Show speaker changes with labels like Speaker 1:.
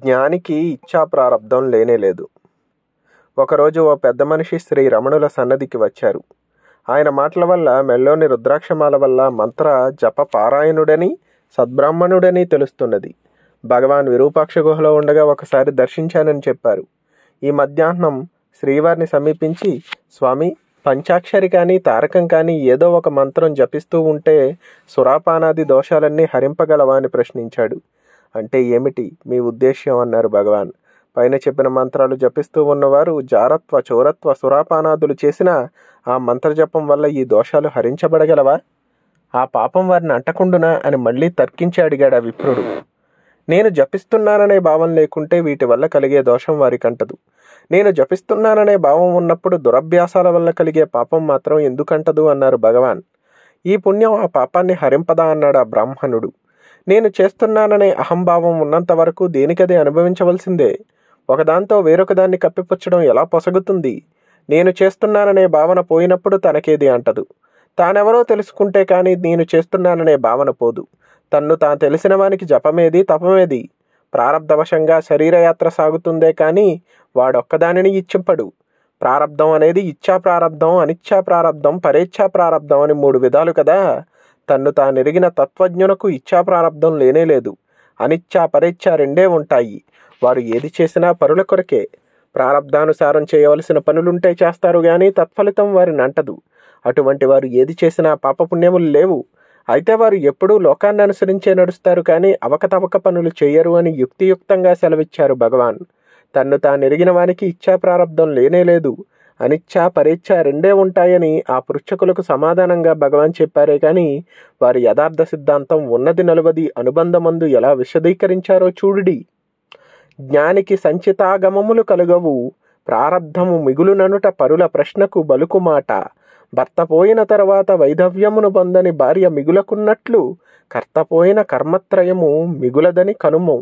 Speaker 1: జ్ఞానికి లేనే లేనేలేదు. ఒకరోజు ఓ పెద్ద మనిషి శ్రీ రమణుల సన్నదికి వచ్చారు. ఆయన మాటల వల్ల మెల్లోని రుద్రాక్షమాల వల్ల మంత్ర జప పారాయణుడని సద్బ్రాహ్మణుడని తెలుస్తున్నది. భగవాన్ విరూపాక్ష గుహలో ఉండగా ఒకసారి దర్శించానని చెప్పారు. ఈ మధ్యాహ్నం శ్రీవారిని సమీపించి స్వామి పంచాక్షరి కానీ, తారకం కానీ ఏదో ఒక మంత్రం జపిస్తూ ఉంటే సురాపానాది దోషాలన్నీ హరింపగలవా అని ప్రశ్నించాడు. అంటే ఏమిటి మీ ఉద్దేశ్యం అన్నారు భగవాన్ పైన చెప్పిన మంత్రాలు జపిస్తూ ఉన్నవారు జారత్వ చౌరత్వ సురాపానాదులు చేసిన ఆ మంత్రజపం వల్ల ఈ దోషాలు హరించబడగలవా ఆ పాపం వారిని అంటకుండునా అని మళ్ళీ తర్కించి అడిగాడు ఆ విప్రుడు నేను జపిస్తున్నాననే భావం లేకుంటే వీటి వల్ల కలిగే దోషం వారికి అంటదు నేను జపిస్తున్నాననే భావం ఉన్నప్పుడు దురభ్యాసాల వల్ల కలిగే పాపం మాత్రం ఎందుకంటదు అన్నారు భగవాన్ ఈ పుణ్యం ఆ పాపాన్ని హరింపదా అన్నాడు ఆ బ్రాహ్మణుడు నేను చేస్తున్నాననే అహంభావం ఉన్నంత వరకు దేనికదే అనుభవించవలసిందే ఒకదాంతో వేరొకదాన్ని కప్పిపుచ్చడం ఎలా పొసగుతుంది నేను చేస్తున్నాననే భావన పోయినప్పుడు తనకేది అంటదు తానెవరో తెలుసుకుంటే కానీ నేను చేస్తున్నాననే భావన పోదు తన్ను తాను తెలిసిన వానికి జపమేది తపమేది ప్రారంధవశంగా శరీరయాత్ర సాగుతుందే కానీ వాడొక్కదానిని ఇచ్చింపడు ప్రారంధం అనేది ఇచ్చా ప్రారంధం అనిచ్చా ప్రారంధం పరేచ్ఛా ప్రారంధం అని మూడు విధాలు కదా తన్ను తానెరిగిన తత్వజ్ఞునకు లేనే లేనేలేదు అనిచ్చా పరీక్ష రెండే ఉంటాయి వారు ఏది చేసినా పరుల కొరకే ప్రారంధానుసారం చేయవలసిన పనులుంటే చేస్తారు కానీ తత్ఫలితం వారిని అంటదు అటువంటి వారు ఏది చేసినా పాపపుణ్యములు లేవు అయితే వారు ఎప్పుడూ లోకాన్ని అనుసరించే నడుస్తారు కానీ అవకతవక పనులు చేయరు అని యుక్తియుక్తంగా సెలవిచ్చారు భగవాన్ తన్ను ఎరిగిన వానికి ఇచ్ఛా ప్రారంధం లేనేలేదు అనిచ్ఛ పరీక్ష రెండే ఉంటాయని ఆ పృచ్ఛకులకు సమాధానంగా భగవాన్ చెప్పారే కానీ వారి యథార్థ సిద్ధాంతం ఉన్నది నలువది అనుబంధమందు ఎలా విశదీకరించారో చూడుడి జ్ఞానికి సంచితాగమములు కలుగవు ప్రారబ్ధము మిగులుననుట పరుల ప్రశ్నకు బలుకుమాట భర్త పోయిన తర్వాత వైధవ్యమును పొందని భార్య మిగులకున్నట్లు కర్తపోయిన కర్మత్రయము మిగులదని కనుము